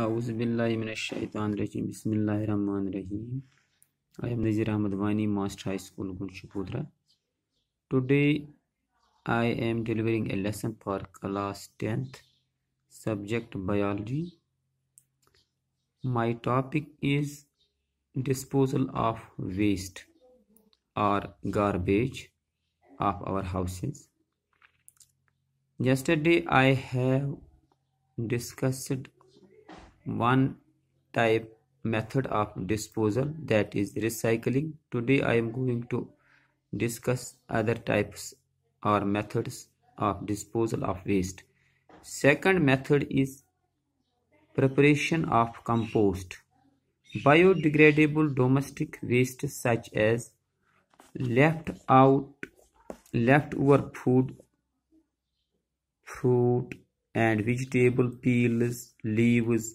आउज़बिल्लिशन बसमीम I am Nazir Ahmad Wani master high school Gulshpudra today I am delivering a lesson for class tenth subject biology my topic is disposal of waste और garbage of our houses yesterday I have discussed one type method of disposal that is recycling today i am going to discuss other types or methods of disposal of waste second method is preparation of compost biodegradable domestic waste such as left out leftover food fruit and vegetable peels leaves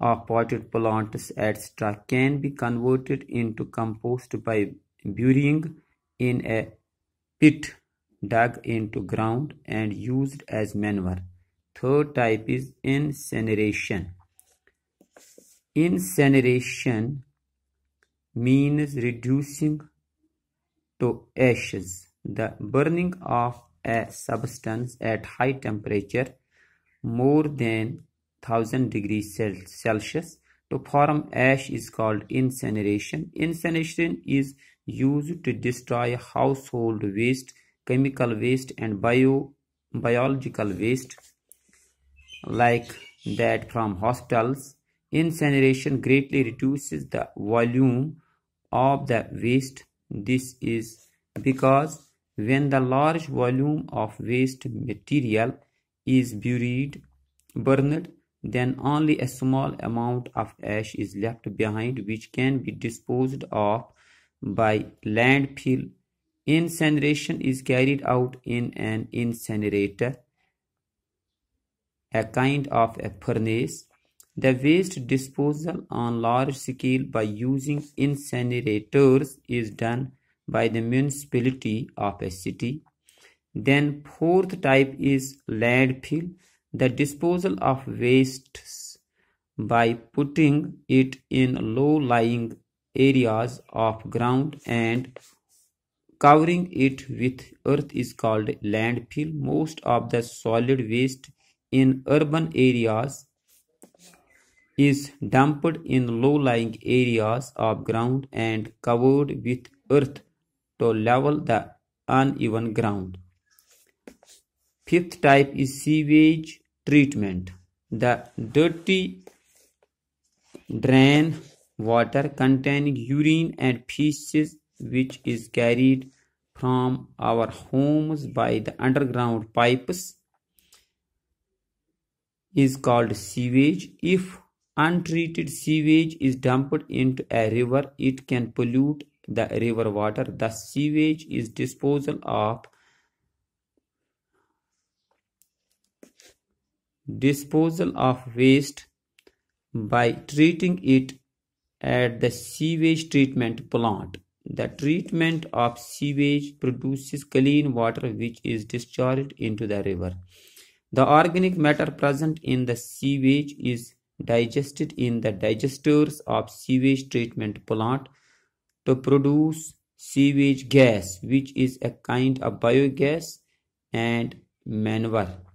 of potted plants etc. can be converted into compost by burying in a pit dug into ground and used as manure. Third type is incineration. Incineration means reducing to ashes. The burning of a substance at high temperature more than 1000 degrees Celsius to form ash is called incineration. Incineration is used to destroy household waste, chemical waste and bio, biological waste like that from hospitals. Incineration greatly reduces the volume of the waste. This is because when the large volume of waste material is buried, burned then only a small amount of ash is left behind which can be disposed of by landfill. Incineration is carried out in an incinerator, a kind of a furnace. The waste disposal on large scale by using incinerators is done by the municipality of a city. Then fourth type is landfill the disposal of wastes by putting it in low-lying areas of ground and covering it with earth is called landfill. Most of the solid waste in urban areas is dumped in low-lying areas of ground and covered with earth to level the uneven ground. Fifth type is sewage treatment the dirty drain water containing urine and feces which is carried from our homes by the underground pipes is called sewage if untreated sewage is dumped into a river it can pollute the river water the sewage is disposal of disposal of waste by treating it at the sewage treatment plant. The treatment of sewage produces clean water which is discharged into the river. The organic matter present in the sewage is digested in the digesters of sewage treatment plant to produce sewage gas which is a kind of biogas and manure.